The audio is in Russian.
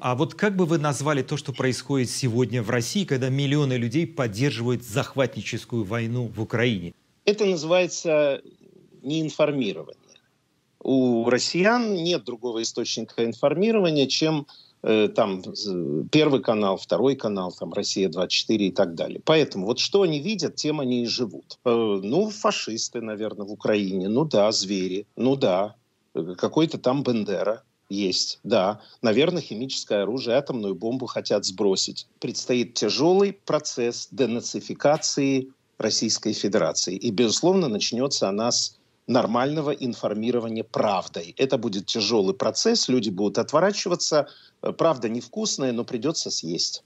А вот как бы вы назвали то, что происходит сегодня в России, когда миллионы людей поддерживают захватническую войну в Украине? Это называется неинформирование. У россиян нет другого источника информирования, чем э, там первый канал, второй канал, там Россия-24 и так далее. Поэтому вот что они видят, тем они и живут. Э, ну, фашисты, наверное, в Украине, ну да, звери, ну да, э, какой-то там Бендера, есть, да. Наверное, химическое оружие, атомную бомбу хотят сбросить. Предстоит тяжелый процесс денацификации Российской Федерации. И, безусловно, начнется она с нормального информирования правдой. Это будет тяжелый процесс, люди будут отворачиваться. Э, правда невкусная, но придется съесть.